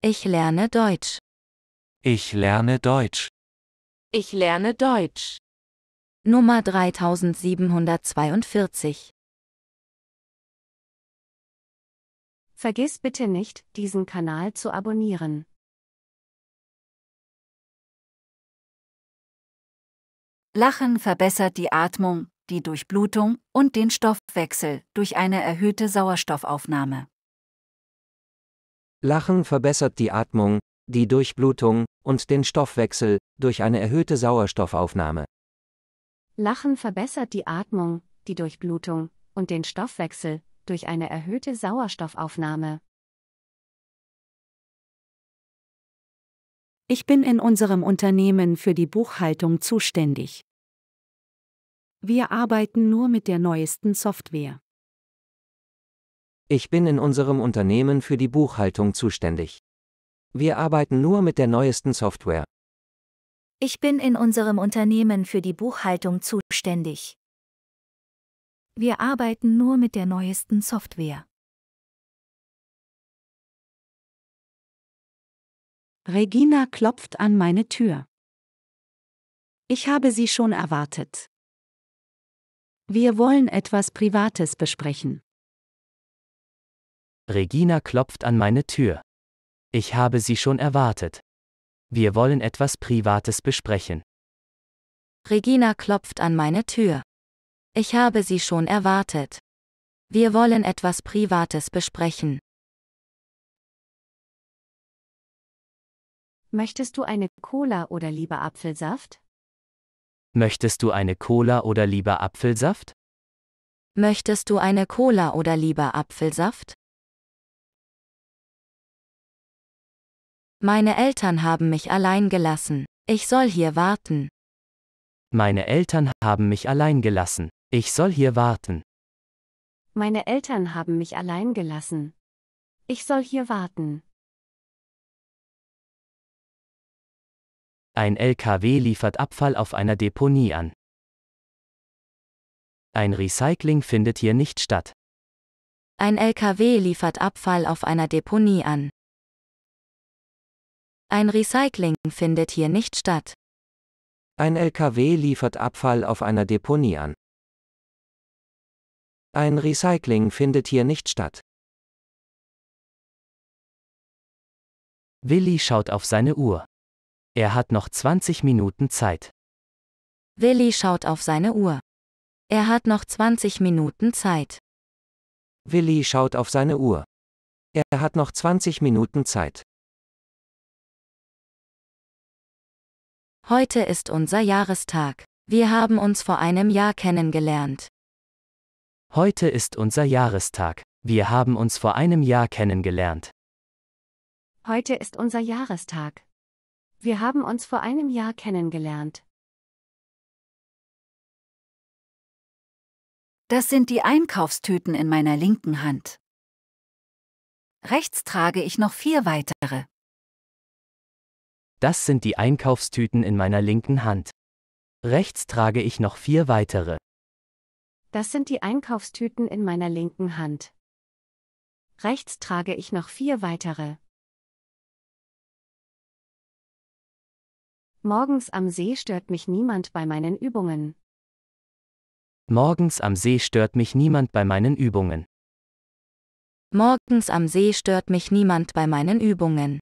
Ich lerne Deutsch. Ich lerne Deutsch. Ich lerne Deutsch. Nummer 3742. Vergiss bitte nicht, diesen Kanal zu abonnieren. Lachen verbessert die Atmung, die Durchblutung und den Stoffwechsel durch eine erhöhte Sauerstoffaufnahme. Lachen verbessert die Atmung, die Durchblutung und den Stoffwechsel durch eine erhöhte Sauerstoffaufnahme. Lachen verbessert die Atmung, die Durchblutung und den Stoffwechsel durch eine erhöhte Sauerstoffaufnahme. Ich bin in unserem Unternehmen für die Buchhaltung zuständig. Wir arbeiten nur mit der neuesten Software. Ich bin in unserem Unternehmen für die Buchhaltung zuständig. Wir arbeiten nur mit der neuesten Software. Ich bin in unserem Unternehmen für die Buchhaltung zuständig. Wir arbeiten nur mit der neuesten Software. Regina klopft an meine Tür. Ich habe sie schon erwartet. Wir wollen etwas Privates besprechen. Regina klopft an meine Tür. Ich habe sie schon erwartet. Wir wollen etwas Privates besprechen. Regina klopft an meine Tür. Ich habe sie schon erwartet. Wir wollen etwas Privates besprechen. Möchtest du eine Cola oder lieber Apfelsaft? Möchtest du eine Cola oder lieber Apfelsaft? Möchtest du eine Cola oder lieber Apfelsaft? Meine Eltern haben mich allein gelassen. Ich soll hier warten. Meine Eltern haben mich allein gelassen. Ich soll hier warten. Meine Eltern haben mich allein gelassen. Ich soll hier warten. Ein LKW liefert Abfall auf einer Deponie an. Ein Recycling findet hier nicht statt. Ein LKW liefert Abfall auf einer Deponie an. Ein Recycling findet hier nicht statt. Ein LKW liefert Abfall auf einer Deponie an. Ein Recycling findet hier nicht statt. Willi schaut auf seine Uhr. Er hat noch 20 Minuten Zeit. Willi schaut auf seine Uhr. Er hat noch 20 Minuten Zeit. Willi schaut auf seine Uhr. Er hat noch 20 Minuten Zeit. Heute ist unser Jahrestag. Wir haben uns vor einem Jahr kennengelernt. Heute ist unser Jahrestag. Wir haben uns vor einem Jahr kennengelernt. Heute ist unser Jahrestag. Wir haben uns vor einem Jahr kennengelernt. Das sind die Einkaufstüten in meiner linken Hand. Rechts trage ich noch vier weitere. Das sind die Einkaufstüten in meiner linken Hand. Rechts trage ich noch vier weitere. Das sind die Einkaufstüten in meiner linken Hand. Rechts trage ich noch vier weitere. Morgens am See stört mich niemand bei meinen Übungen. Morgens am See stört mich niemand bei meinen Übungen. Morgens am See stört mich niemand bei meinen Übungen.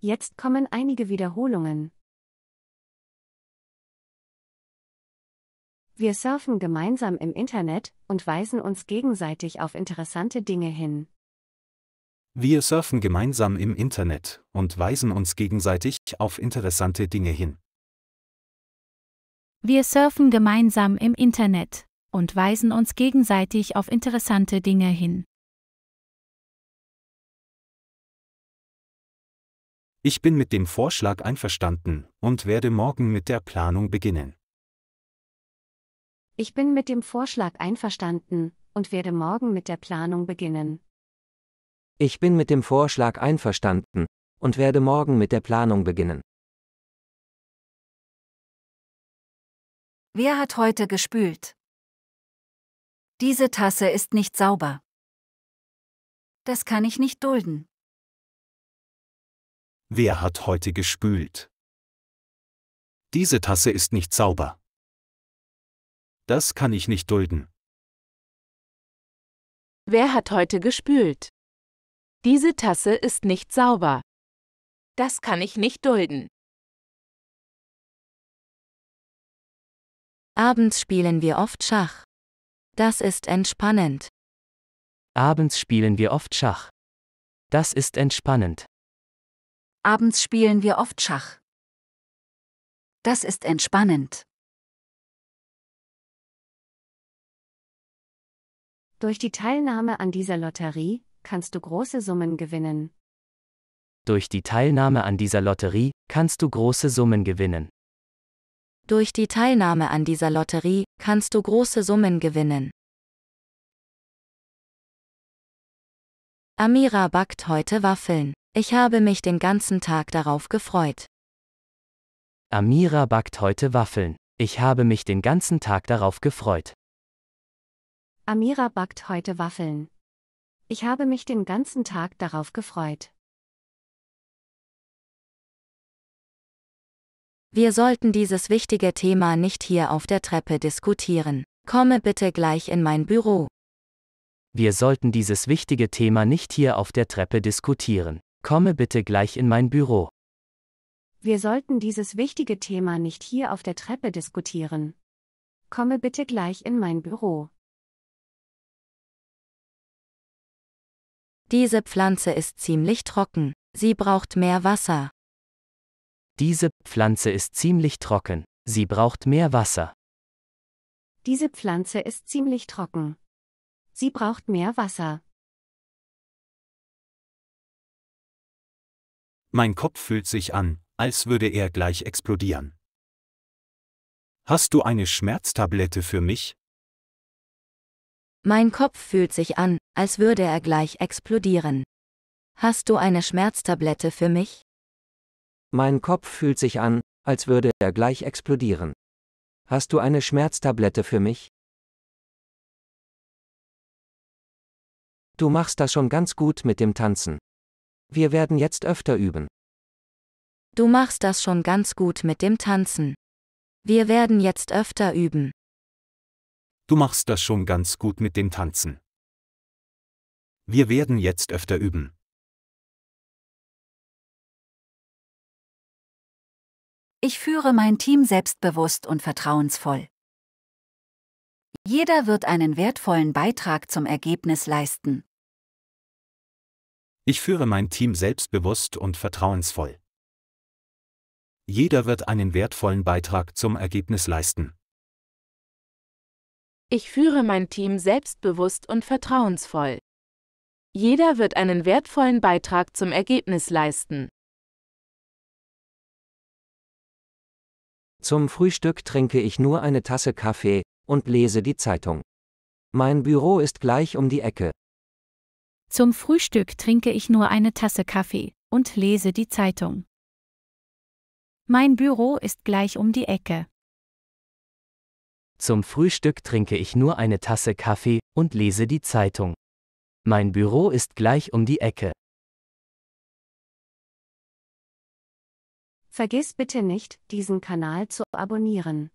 Jetzt kommen einige Wiederholungen. Wir surfen gemeinsam im Internet und weisen uns gegenseitig auf interessante Dinge hin. Wir surfen gemeinsam im Internet und weisen uns gegenseitig auf interessante Dinge hin. Wir surfen gemeinsam im Internet und weisen uns gegenseitig auf interessante Dinge hin. Ich bin mit dem Vorschlag einverstanden und werde morgen mit der Planung beginnen. Ich bin mit dem Vorschlag einverstanden und werde morgen mit der Planung beginnen. Ich bin mit dem Vorschlag einverstanden und werde morgen mit der Planung beginnen. Wer hat heute gespült? Diese Tasse ist nicht sauber. Das kann ich nicht dulden. Wer hat heute gespült? Diese Tasse ist nicht sauber. Das kann ich nicht dulden. Wer hat heute gespült? Diese Tasse ist nicht sauber. Das kann ich nicht dulden. Abends spielen wir oft Schach. Das ist entspannend. Abends spielen wir oft Schach. Das ist entspannend. Abends spielen wir oft Schach. Das ist entspannend. Durch die Teilnahme an dieser Lotterie kannst du große Summen gewinnen. Durch die Teilnahme an dieser Lotterie kannst du große Summen gewinnen. Durch die Teilnahme an dieser Lotterie kannst du große Summen gewinnen. Amira backt heute Waffeln. Ich habe mich den ganzen Tag darauf gefreut. Amira backt heute Waffeln. Ich habe mich den ganzen Tag darauf gefreut. Amira backt heute Waffeln. Ich habe mich den ganzen Tag darauf gefreut. Wir sollten dieses wichtige Thema nicht hier auf der Treppe diskutieren. Komme bitte gleich in mein Büro. Wir sollten dieses wichtige Thema nicht hier auf der Treppe diskutieren. Komme bitte gleich in mein Büro. Wir sollten dieses wichtige Thema nicht hier auf der Treppe diskutieren. Komme bitte gleich in mein Büro. Diese Pflanze ist ziemlich trocken. Sie braucht mehr Wasser. Diese Pflanze ist ziemlich trocken. Sie braucht mehr Wasser. Diese Pflanze ist ziemlich trocken. Sie braucht mehr Wasser. Mein Kopf fühlt sich an, als würde er gleich explodieren. Hast du eine Schmerztablette für mich? Mein Kopf fühlt sich an, als würde er gleich explodieren. Hast du eine Schmerztablette für mich? Mein Kopf fühlt sich an, als würde er gleich explodieren. Hast du eine Schmerztablette für mich? Du machst das schon ganz gut mit dem Tanzen. Wir werden jetzt öfter üben. Du machst das schon ganz gut mit dem Tanzen. Wir werden jetzt öfter üben. Du machst das schon ganz gut mit dem Tanzen. Wir werden jetzt öfter üben. Ich führe mein Team selbstbewusst und vertrauensvoll. Jeder wird einen wertvollen Beitrag zum Ergebnis leisten. Ich führe mein Team selbstbewusst und vertrauensvoll. Jeder wird einen wertvollen Beitrag zum Ergebnis leisten. Ich führe mein Team selbstbewusst und vertrauensvoll. Jeder wird einen wertvollen Beitrag zum Ergebnis leisten. Zum Frühstück trinke ich nur eine Tasse Kaffee und lese die Zeitung. Mein Büro ist gleich um die Ecke. Zum Frühstück trinke ich nur eine Tasse Kaffee und lese die Zeitung. Mein Büro ist gleich um die Ecke. Zum Frühstück trinke ich nur eine Tasse Kaffee und lese die Zeitung. Mein Büro ist gleich um die Ecke. Vergiss bitte nicht, diesen Kanal zu abonnieren.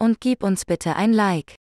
Und gib uns bitte ein Like.